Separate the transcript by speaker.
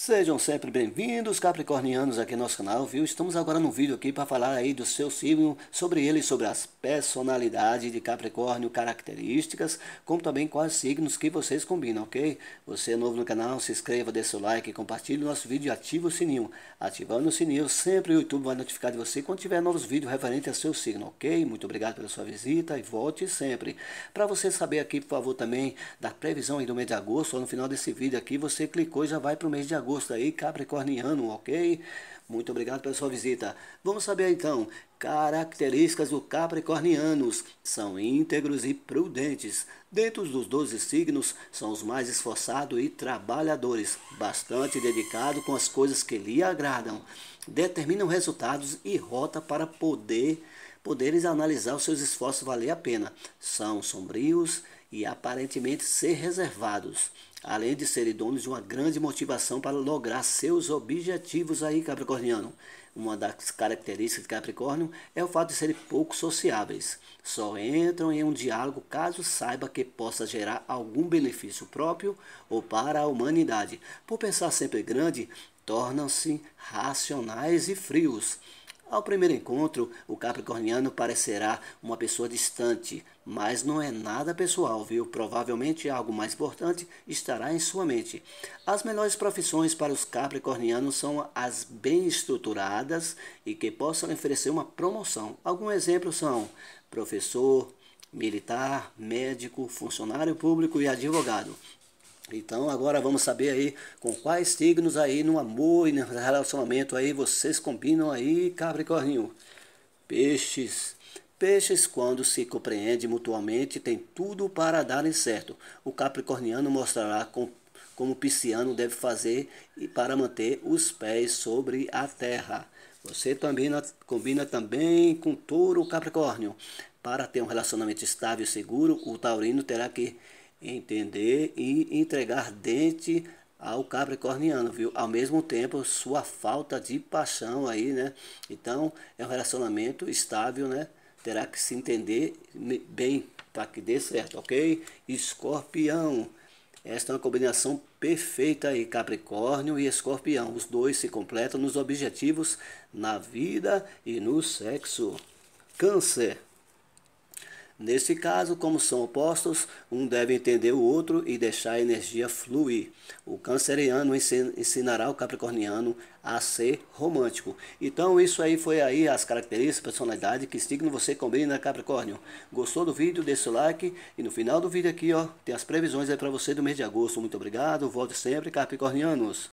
Speaker 1: Sejam sempre bem-vindos, capricornianos, aqui no nosso canal, viu? Estamos agora num vídeo aqui para falar aí do seu signo, sobre ele, sobre as personalidades de capricórnio, características, como também quais signos que vocês combinam, ok? Você é novo no canal, se inscreva, dê seu like, compartilhe o nosso vídeo e ative o sininho. Ativando o sininho, sempre o YouTube vai notificar de você quando tiver novos vídeos referentes ao seu signo, ok? Muito obrigado pela sua visita e volte sempre. Para você saber aqui, por favor, também da previsão aí do mês de agosto, ou no final desse vídeo aqui, você clicou e já vai para o mês de agosto agosto aí, capricorniano, ok? Muito obrigado pela sua visita. Vamos saber então, características do capricornianos. São íntegros e prudentes. Dentro dos 12 signos, são os mais esforçados e trabalhadores, bastante dedicado com as coisas que lhe agradam. Determinam resultados e rota para poder poderes analisar os seus esforços valer a pena. São sombrios e aparentemente ser reservados além de serem donos de uma grande motivação para lograr seus objetivos aí, Capricorniano. Uma das características de Capricórnio é o fato de serem pouco sociáveis. Só entram em um diálogo caso saiba que possa gerar algum benefício próprio ou para a humanidade. Por pensar sempre grande, tornam-se racionais e frios. Ao primeiro encontro, o capricorniano parecerá uma pessoa distante, mas não é nada pessoal, viu? Provavelmente algo mais importante estará em sua mente. As melhores profissões para os capricornianos são as bem estruturadas e que possam oferecer uma promoção. Alguns exemplos são professor, militar, médico, funcionário público e advogado. Então agora vamos saber aí com quais signos aí no amor e no relacionamento aí vocês combinam aí, Capricórnio. Peixes. Peixes, quando se compreende mutuamente, tem tudo para darem certo. O capricorniano mostrará com, como o pisciano deve fazer e para manter os pés sobre a terra. Você também combina também com touro capricórnio. Para ter um relacionamento estável e seguro, o taurino terá que entender e entregar dente ao capricorniano, viu? Ao mesmo tempo, sua falta de paixão aí, né? Então, é um relacionamento estável, né? Terá que se entender bem para que dê certo, ok? Escorpião. Esta é uma combinação perfeita aí, Capricórnio e Escorpião. Os dois se completam nos objetivos, na vida e no sexo. Câncer. Nesse caso, como são opostos, um deve entender o outro e deixar a energia fluir. O canceriano ensinará o capricorniano a ser romântico. Então isso aí foi aí as características, personalidade que signo você combina né, Capricórnio. Gostou do vídeo? Deixa o like e no final do vídeo aqui, ó, tem as previsões aí para você do mês de agosto. Muito obrigado. Volte sempre Capricornianos.